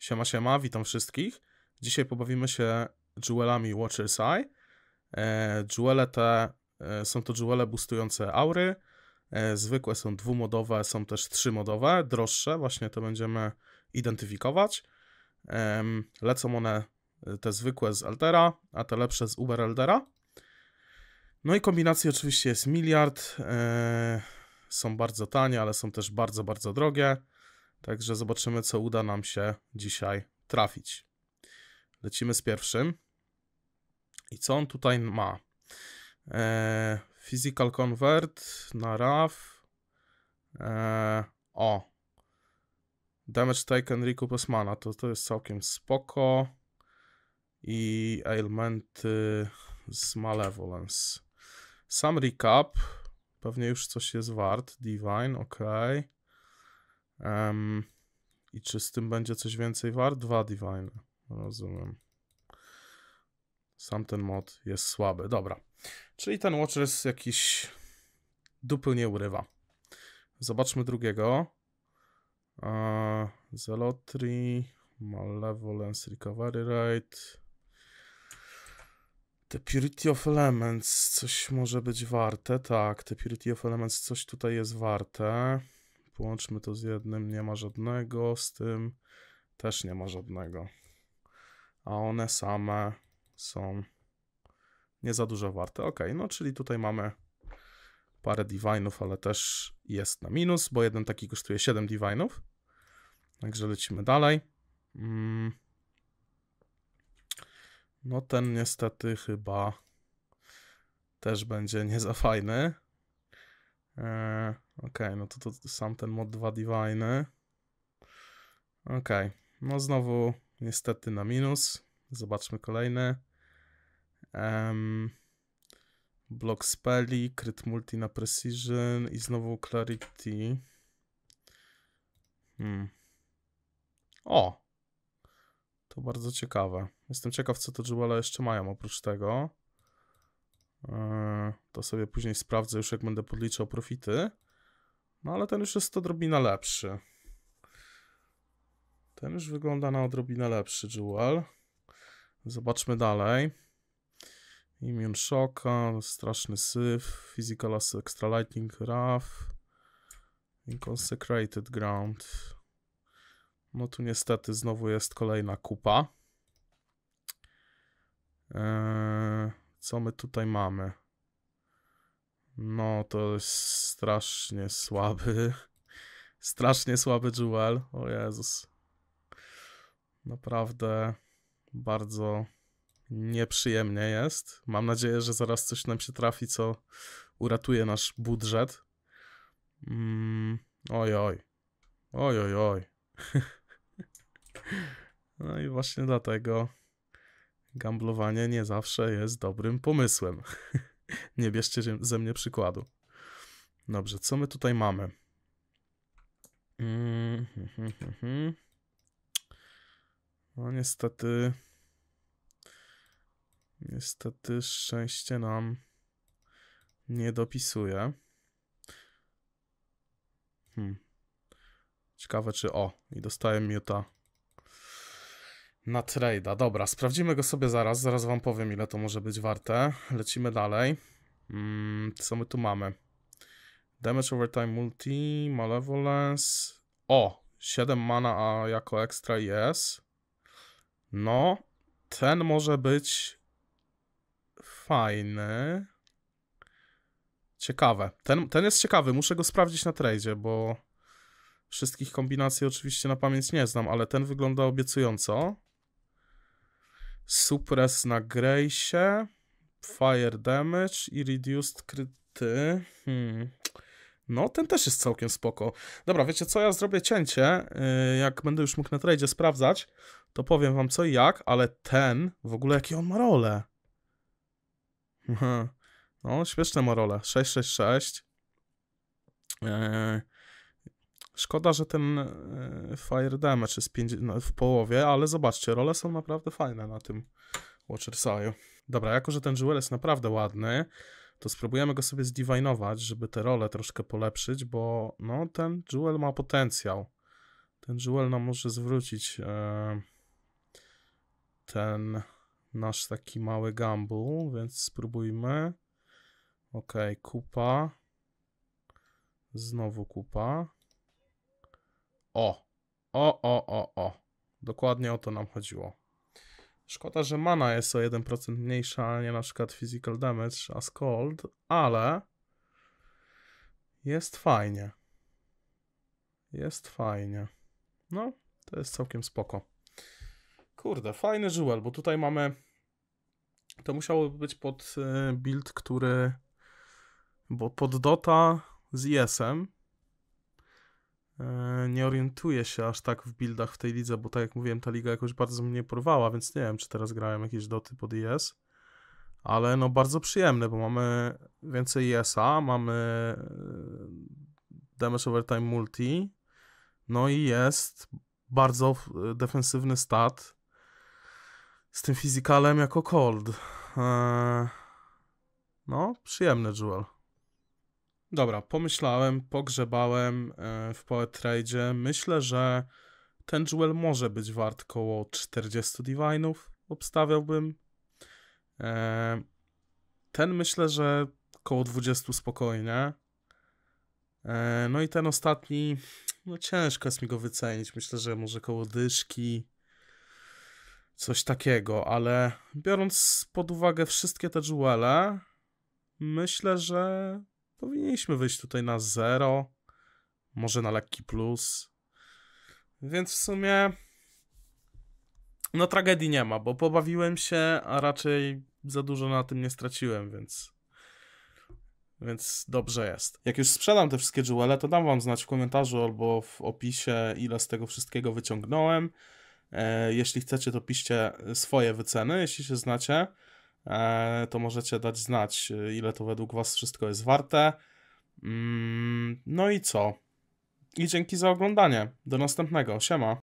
Siema, siema, witam wszystkich. Dzisiaj pobawimy się jewelami Watcher's Eye. E, jewele te, e, są to jewele boostujące aury. E, zwykłe są dwumodowe, są też trzymodowe, droższe, właśnie to będziemy identyfikować. lecą one te zwykłe z Altera, a te lepsze z Uber Eldera. No i kombinacji oczywiście jest miliard. są bardzo tanie, ale są też bardzo, bardzo drogie. Także zobaczymy, co uda nam się dzisiaj trafić. Lecimy z pierwszym. I co on tutaj ma? Eee, physical Convert na RAF. Eee, o. Damage taken recupers mana. To, to jest całkiem spoko. I elementy z Malevolence. Sam recap. Pewnie już coś jest wart. Divine, ok. Um, I czy z tym będzie coś więcej war? Dwa Divine. Rozumiem. Sam ten mod jest słaby. Dobra. Czyli ten Watcher jest jakiś... Dupy nie urywa. Zobaczmy drugiego. Eee, Zelotri, Malevolence Recovery Rate. The Purity of Elements coś może być warte. Tak, The Purity of Elements coś tutaj jest warte. Połączmy to z jednym, nie ma żadnego, z tym też nie ma żadnego. A one same są nie za dużo warte. Ok, no czyli tutaj mamy parę divinów, ale też jest na minus, bo jeden taki kosztuje 7 divinów. Także lecimy dalej. Mm. No ten niestety chyba też będzie nie za fajny. Eee, okej, okay, no to, to, to, sam ten mod 2 Divine. Okej, okay. no znowu niestety na minus. Zobaczmy kolejny. Um, block spelli, crit multi na precision i znowu clarity. Hmm. O! To bardzo ciekawe. Jestem ciekaw, co to Jewela jeszcze mają oprócz tego. E, to sobie później sprawdzę już, jak będę podliczał profity. No ale ten już jest odrobinę lepszy. Ten już wygląda na odrobinę lepszy Jewel. Zobaczmy dalej. Immune Shocka, Straszny Syf, Physical As Extra Lightning Raff, Inconsecrated Ground. No tu niestety znowu jest kolejna kupa. Eee, co my tutaj mamy? No, to jest strasznie słaby. Strasznie słaby Jewel. O Jezus. Naprawdę bardzo nieprzyjemnie jest. Mam nadzieję, że zaraz coś nam się trafi, co uratuje nasz budżet. Mm, oj, oj. Oj, oj, oj. no i właśnie dlatego gamblowanie nie zawsze jest dobrym pomysłem. nie bierzcie ze mnie przykładu. Dobrze, co my tutaj mamy? No niestety... Niestety szczęście nam nie dopisuje. Hmm. Ciekawe czy... O, i dostałem miuta na trade'a. Dobra, sprawdzimy go sobie zaraz. Zaraz wam powiem, ile to może być warte. Lecimy dalej. Mm, co my tu mamy? Damage Overtime Multi, Malevolence. O, 7 mana, a jako extra jest. No, ten może być fajny. Ciekawe. Ten, ten jest ciekawy, muszę go sprawdzić na trade'zie, bo wszystkich kombinacji oczywiście na pamięć nie znam, ale ten wygląda obiecująco. Suppress na Grace'ie, Fire Damage i Reduced Kryty. Hmm. No, ten też jest całkiem spoko. Dobra, wiecie co, ja zrobię cięcie, y, jak będę już mógł na tradzie sprawdzać, to powiem wam co i jak, ale ten, w ogóle jakie on ma rolę? No, śmieszne ma role. 666. Eee, Szkoda, że ten e, Fire Damage jest no, w połowie, ale zobaczcie, role są naprawdę fajne na tym Watcher Dobra, jako że ten Jewel jest naprawdę ładny, to spróbujemy go sobie zdivinować, żeby te role troszkę polepszyć, bo no, ten Jewel ma potencjał. Ten Jewel nam może zwrócić e, ten nasz taki mały gamble, więc spróbujmy. Ok, kupa. Znowu kupa. O, o, o, o, o. Dokładnie o to nam chodziło. Szkoda, że mana jest o 1% mniejsza, a nie na przykład physical damage, a cold, ale jest fajnie. Jest fajnie. No, to jest całkiem spoko. Kurde, fajny żuel, bo tutaj mamy... To musiało być pod y, build, który... Bo pod Dota z IS-em, E, nie orientuję się aż tak w buildach w tej lidze, bo tak jak mówiłem, ta liga jakoś bardzo mnie porwała, więc nie wiem, czy teraz grałem jakieś doty pod es, Ale no bardzo przyjemne, bo mamy więcej esa, a mamy e, Damage Overtime Multi, no i jest bardzo e, defensywny stat z tym fizykalem jako cold. No, przyjemny jewel. Dobra, pomyślałem, pogrzebałem e, w Poetradzie. Myślę, że ten jewel może być wart około 40 divinów, obstawiałbym. E, ten myślę, że około 20 spokojnie. E, no i ten ostatni, no ciężko jest mi go wycenić. Myślę, że może koło dyszki, coś takiego, ale biorąc pod uwagę wszystkie te jewele, myślę, że Powinniśmy wyjść tutaj na zero, może na lekki plus. Więc w sumie no tragedii nie ma, bo pobawiłem się, a raczej za dużo na tym nie straciłem, więc więc dobrze jest. Jak już sprzedam te wszystkie jewele, to dam wam znać w komentarzu albo w opisie, ile z tego wszystkiego wyciągnąłem. E, jeśli chcecie, to piszcie swoje wyceny, jeśli się znacie. E, to możecie dać znać, e, ile to według Was wszystko jest warte. Mm, no i co? I dzięki za oglądanie. Do następnego. Siema.